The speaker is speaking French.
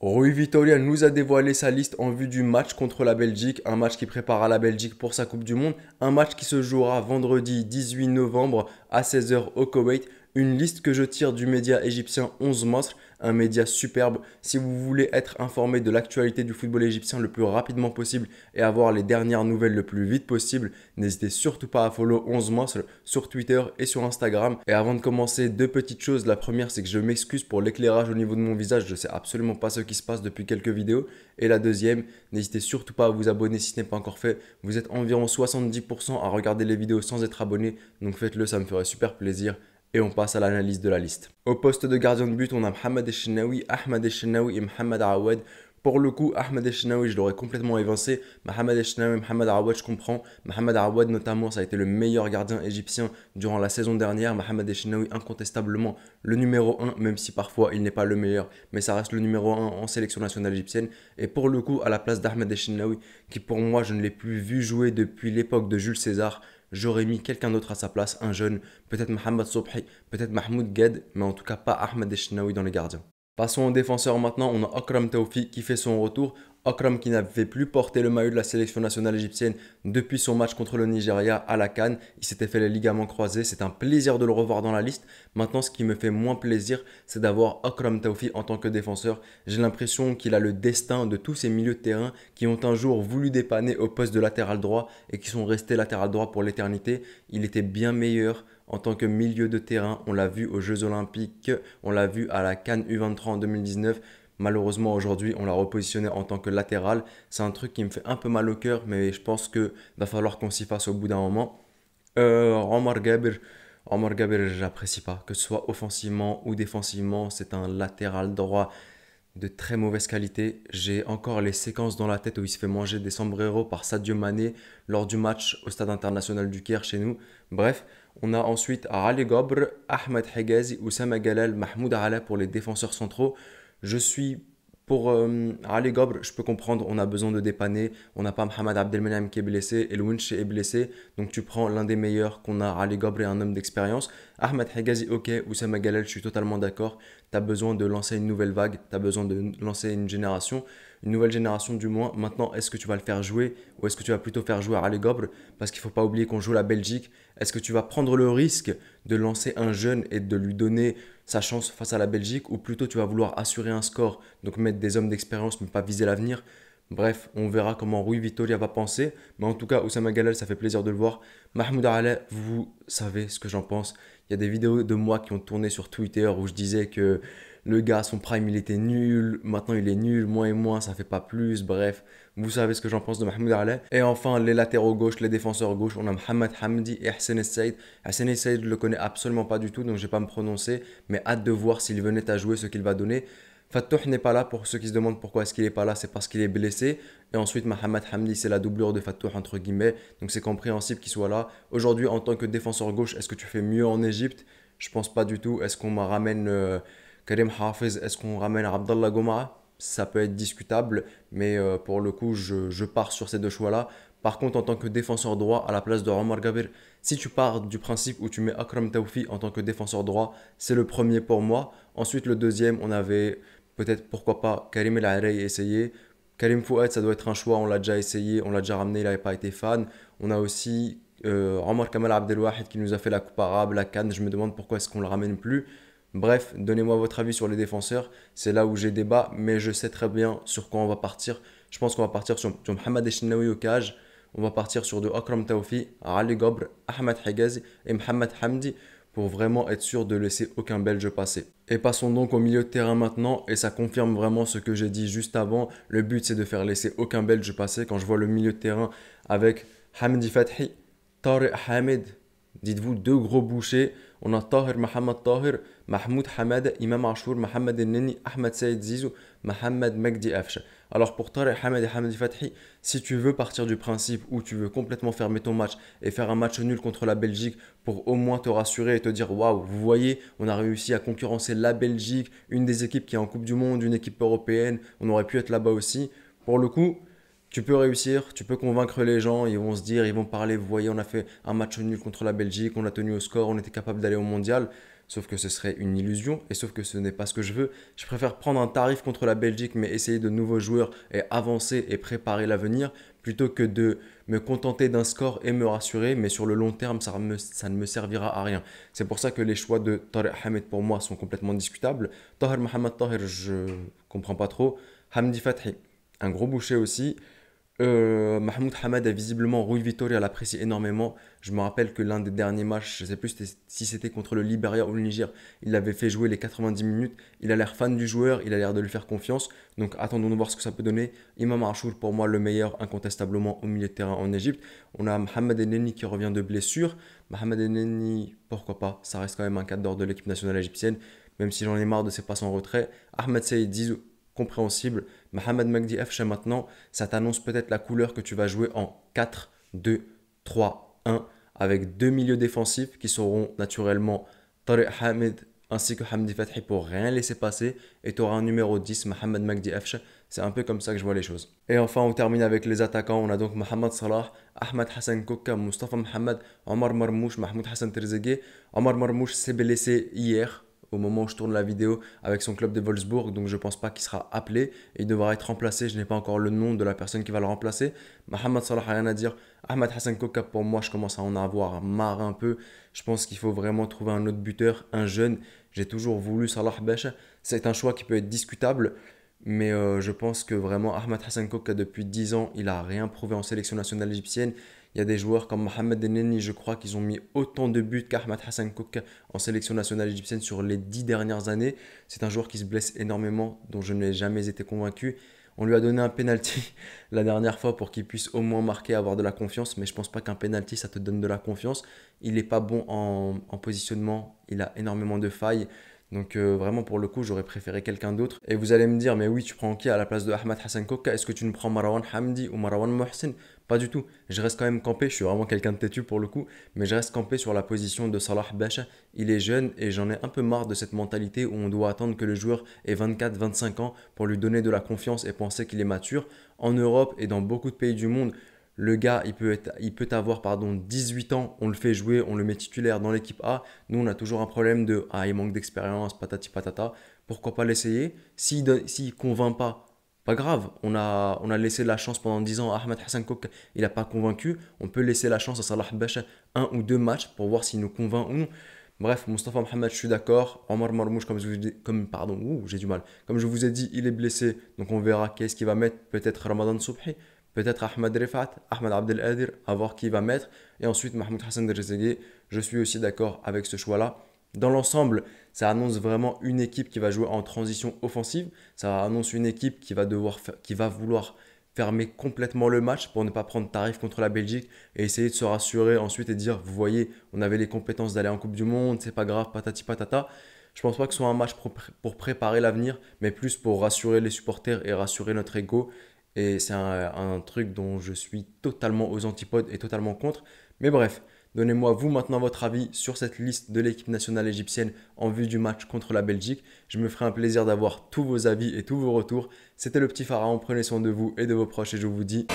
Rui Vitoria nous a dévoilé sa liste en vue du match contre la Belgique, un match qui prépare la Belgique pour sa Coupe du Monde, un match qui se jouera vendredi 18 novembre à 16h au Koweït, une liste que je tire du média égyptien 11 monstres, un média superbe. Si vous voulez être informé de l'actualité du football égyptien le plus rapidement possible et avoir les dernières nouvelles le plus vite possible, n'hésitez surtout pas à follow 11 mois sur Twitter et sur Instagram. Et avant de commencer, deux petites choses. La première, c'est que je m'excuse pour l'éclairage au niveau de mon visage. Je sais absolument pas ce qui se passe depuis quelques vidéos. Et la deuxième, n'hésitez surtout pas à vous abonner si ce n'est pas encore fait. Vous êtes environ 70% à regarder les vidéos sans être abonné. Donc faites-le, ça me ferait super plaisir et on passe à l'analyse de la liste. Au poste de gardien de but, on a Mohamed Shenawy, Ahmed Shenawy et Mohamed Awad. Pour le coup, Ahmed Shenawy, je l'aurais complètement évincé. Mohamed et Mohamed Awad, je comprends. Mohamed Awad, notamment, ça a été le meilleur gardien égyptien durant la saison dernière. Mohamed Shenawy, incontestablement, le numéro 1, même si parfois il n'est pas le meilleur, mais ça reste le numéro 1 en sélection nationale égyptienne. Et pour le coup, à la place d'Ahmed Shenawy, qui pour moi, je ne l'ai plus vu jouer depuis l'époque de Jules César, j'aurais mis quelqu'un d'autre à sa place, un jeune, peut-être Mohamed Sobhi, peut-être Mahmoud Ghed, mais en tout cas pas Ahmed Eshnaoui dans les gardiens. Passons aux défenseurs maintenant, on a Akram Taoufi qui fait son retour. Akram qui n'avait plus porté le maillot de la sélection nationale égyptienne depuis son match contre le Nigeria à la Cannes. Il s'était fait les ligaments croisés. C'est un plaisir de le revoir dans la liste. Maintenant, ce qui me fait moins plaisir, c'est d'avoir Akram Taoufi en tant que défenseur. J'ai l'impression qu'il a le destin de tous ces milieux de terrain qui ont un jour voulu dépanner au poste de latéral droit et qui sont restés latéral droit pour l'éternité. Il était bien meilleur en tant que milieu de terrain. On l'a vu aux Jeux Olympiques, on l'a vu à la Cannes U23 en 2019. Malheureusement, aujourd'hui, on l'a repositionné en tant que latéral. C'est un truc qui me fait un peu mal au cœur, mais je pense que va falloir qu'on s'y fasse au bout d'un moment. Euh, Omar Gabir, Omar j'apprécie pas. Que ce soit offensivement ou défensivement, c'est un latéral droit de très mauvaise qualité. J'ai encore les séquences dans la tête où il se fait manger des sombreros par Sadio Mané lors du match au stade international du Caire chez nous. Bref, on a ensuite Ali Gobr, Ahmed Hegazi, Oussama Galal, Mahmoud Ala pour les défenseurs centraux. Je suis pour euh, Ali Gobre, je peux comprendre, on a besoin de dépanner. On n'a pas Mohamed Abdelmenem qui est blessé, El est blessé. Donc tu prends l'un des meilleurs qu'on a, Ali Gobre est un homme d'expérience. Ahmed Hegazi, ok. Oussama Galal, je suis totalement d'accord. Tu as besoin de lancer une nouvelle vague, tu as besoin de lancer une génération une nouvelle génération du moins. Maintenant, est-ce que tu vas le faire jouer ou est-ce que tu vas plutôt faire jouer à Gobre Parce qu'il ne faut pas oublier qu'on joue la Belgique. Est-ce que tu vas prendre le risque de lancer un jeune et de lui donner sa chance face à la Belgique ou plutôt tu vas vouloir assurer un score, donc mettre des hommes d'expérience mais pas viser l'avenir Bref, on verra comment Rui Vitoria va penser. Mais en tout cas, Oussama Galal, ça fait plaisir de le voir. Mahmoud Aleh, vous savez ce que j'en pense. Il y a des vidéos de moi qui ont tourné sur Twitter où je disais que le gars, son prime, il était nul, maintenant il est nul, moins et moins, ça fait pas plus, bref. Vous savez ce que j'en pense de Mahmoud Alain. Et enfin, les latéraux gauche, les défenseurs gauche, on a Mohamed Hamdi et Hassan Essaïd. Hassan Essaïd, je le connais absolument pas du tout, donc je vais pas me prononcer, mais hâte de voir s'il venait à jouer ce qu'il va donner. Fatouh n'est pas là pour ceux qui se demandent pourquoi est-ce qu'il n'est pas là, c'est parce qu'il est blessé. Et ensuite, Mohamed Hamdi, c'est la doublure de Fatouh, entre guillemets. Donc c'est compréhensible qu'il soit là. Aujourd'hui, en tant que défenseur gauche, est-ce que tu fais mieux en Égypte Je pense pas du tout. Est-ce qu'on ramène euh, Karim Hafez Est-ce qu'on ramène Abdallah Goma Ça peut être discutable, mais euh, pour le coup, je, pars sur ces deux choix-là. Par contre, en tant que défenseur droit, à la place de Omar Gabir, si tu pars du principe où tu mets Akram Taoufi en tant que défenseur droit, c'est le premier pour moi. Ensuite, le deuxième, on avait Peut-être, pourquoi pas, Karim El Arey essayer. Karim Fouad, ça doit être un choix, on l'a déjà essayé, on l'a déjà ramené, il n'avait pas été fan. On a aussi euh, Omar Kamal Abdelwahid qui nous a fait la Coupe arabe, la canne. je me demande pourquoi est-ce qu'on ne le ramène plus. Bref, donnez-moi votre avis sur les défenseurs, c'est là où j'ai débat, mais je sais très bien sur quoi on va partir. Je pense qu'on va partir sur, Mohamed Eshinaoui au cage, on va partir sur de Akram Taoufi, Ali Gobr, Ahmed Hagazi et Mohamed Hamdi pour vraiment être sûr de laisser aucun Belge passer. Et passons donc au milieu de terrain maintenant, et ça confirme vraiment ce que j'ai dit juste avant. Le but c'est de faire laisser aucun Belge passer. Quand je vois le milieu de terrain avec Hamdi Fathi, Tariq Hamid, Dites-vous deux gros bouchers. On a Tahir, Mohamed Tahir, Mahmoud Hamad, Imam Ashour, Mohamed Neni, Ahmed Saïd Zizou, Mohamed Magdi Afsh. Alors pour Tahir, Hamad et Hamadi si tu veux partir du principe où tu veux complètement fermer ton match et faire un match nul contre la Belgique pour au moins te rassurer et te dire waouh, vous voyez, on a réussi à concurrencer la Belgique, une des équipes qui est en Coupe du Monde, une équipe européenne, on aurait pu être là-bas aussi. Pour le coup, tu peux réussir, tu peux convaincre les gens, ils vont se dire, ils vont parler, vous voyez, on a fait un match nul contre la Belgique, on a tenu au score, on était capable d'aller au mondial. Sauf que ce serait une illusion et sauf que ce n'est pas ce que je veux. Je préfère prendre un tarif contre la Belgique mais essayer de nouveaux joueurs et avancer et préparer l'avenir plutôt que de me contenter d'un score et me rassurer, mais sur le long terme, ça, ça ne me servira à rien. C'est pour ça que les choix de Tarek Hamed pour moi sont complètement discutables. Tahir Mohamed Tahir, je comprends pas trop. Hamdi Fathi, un gros boucher aussi. Euh, Mahmoud Hamad a visiblement, Rui Vittoria l'apprécie énormément. Je me rappelle que l'un des derniers matchs, je ne sais plus si c'était contre le Liberia ou le Niger, il l'avait fait jouer les 90 minutes. Il a l'air fan du joueur, il a l'air de lui faire confiance. Donc attendons de voir ce que ça peut donner. Imam Arshour pour moi, le meilleur incontestablement au milieu de terrain en Égypte. On a Mohamed Elneny qui revient de blessure. Mohamed Elneny, pourquoi pas, ça reste quand même un cadre d'or de l'équipe nationale égyptienne, même si j'en ai marre de ses passes en retrait. Ahmed Saïd compréhensible. Mohamed Magdi Afsha maintenant, ça t'annonce peut-être la couleur que tu vas jouer en 4, 2, 3, 1, avec deux milieux défensifs qui seront naturellement Tariq Hamid ainsi que Hamdi Fathi pour rien laisser passer. Et tu auras un numéro 10, Mohamed Magdi Afsha. C'est un peu comme ça que je vois les choses. Et enfin, on termine avec les attaquants. On a donc Mohamed Salah, Ahmed Hassan Kouka, Mustafa Mohamed, Omar Marmouche, Mahmoud Hassan Terzegué, Omar Marmouche s'est blessé hier au moment où je tourne la vidéo avec son club de Wolfsburg, donc je ne pense pas qu'il sera appelé et il devra être remplacé. Je n'ai pas encore le nom de la personne qui va le remplacer. Mohamed Salah a rien à dire. Ahmad Hassan pour moi, je commence à en avoir marre un peu. Je pense qu'il faut vraiment trouver un autre buteur, un jeune. J'ai toujours voulu Salah Besh. C'est un choix qui peut être discutable. Mais euh, je pense que vraiment Ahmad Hassan Koka depuis 10 ans, il a rien prouvé en sélection nationale égyptienne. Il y a des joueurs comme Mohamed Deneni, je crois qu'ils ont mis autant de buts qu'Ahmed Hassan Kouk en sélection nationale égyptienne sur les dix dernières années. C'est un joueur qui se blesse énormément, dont je n'ai jamais été convaincu. On lui a donné un penalty la dernière fois pour qu'il puisse au moins marquer, avoir de la confiance, mais je ne pense pas qu'un penalty ça te donne de la confiance. Il n'est pas bon en, positionnement, il a énormément de failles. Donc euh, vraiment pour le coup, j'aurais préféré quelqu'un d'autre. Et vous allez me dire, mais oui, tu prends qui à la place de Ahmad Hassan Koka Est-ce que tu ne prends Marwan Hamdi ou Marwan Mohsen Pas du tout. Je reste quand même campé, je suis vraiment quelqu'un de têtu pour le coup, mais je reste campé sur la position de Salah Bacha. Il est jeune et j'en ai un peu marre de cette mentalité où on doit attendre que le joueur ait 24-25 ans pour lui donner de la confiance et penser qu'il est mature. En Europe et dans beaucoup de pays du monde, le gars, il peut, être, avoir pardon, 18 ans, on le fait jouer, on le met titulaire dans l'équipe A. Nous, on a toujours un problème de Ah, il manque d'expérience, patati patata. Pourquoi pas l'essayer S'il ne convainc pas, pas grave. On a, on a laissé la chance pendant 10 ans à Ahmed Hassan Kouk, il n'a pas convaincu. On peut laisser la chance à Salah Bash un ou deux matchs pour voir s'il nous convainc ou non. Bref, Mustafa Mohamed, je suis d'accord. Omar Marmouche, comme je vous ai comme, pardon, j'ai du mal. Comme je vous ai dit, il est blessé. Donc on verra qu'est-ce qu'il va mettre. Peut-être Ramadan Soubhi peut-être Ahmed Refat, Ahmed Abdelhadir, à voir qui va mettre, et ensuite Mahmoud Hassan Rezeghi. Je suis aussi d'accord avec ce choix-là. Dans l'ensemble, ça annonce vraiment une équipe qui va jouer en transition offensive. Ça annonce une équipe qui va, devoir qui va vouloir fermer complètement le match pour ne pas prendre tarif contre la Belgique et essayer de se rassurer ensuite et dire vous voyez on avait les compétences d'aller en Coupe du Monde c'est pas grave patati patata je pense pas que ce soit un match pour, préparer l'avenir mais plus pour rassurer les supporters et rassurer notre ego et c'est euh, un, truc dont je suis totalement aux antipodes et totalement contre. Mais bref, donnez-moi vous maintenant votre avis sur cette liste de l'équipe nationale égyptienne en vue du match contre la Belgique. Je me ferai un plaisir d'avoir tous vos avis et tous vos retours. C'était le petit pharaon, prenez soin de vous et de vos proches et je vous dis...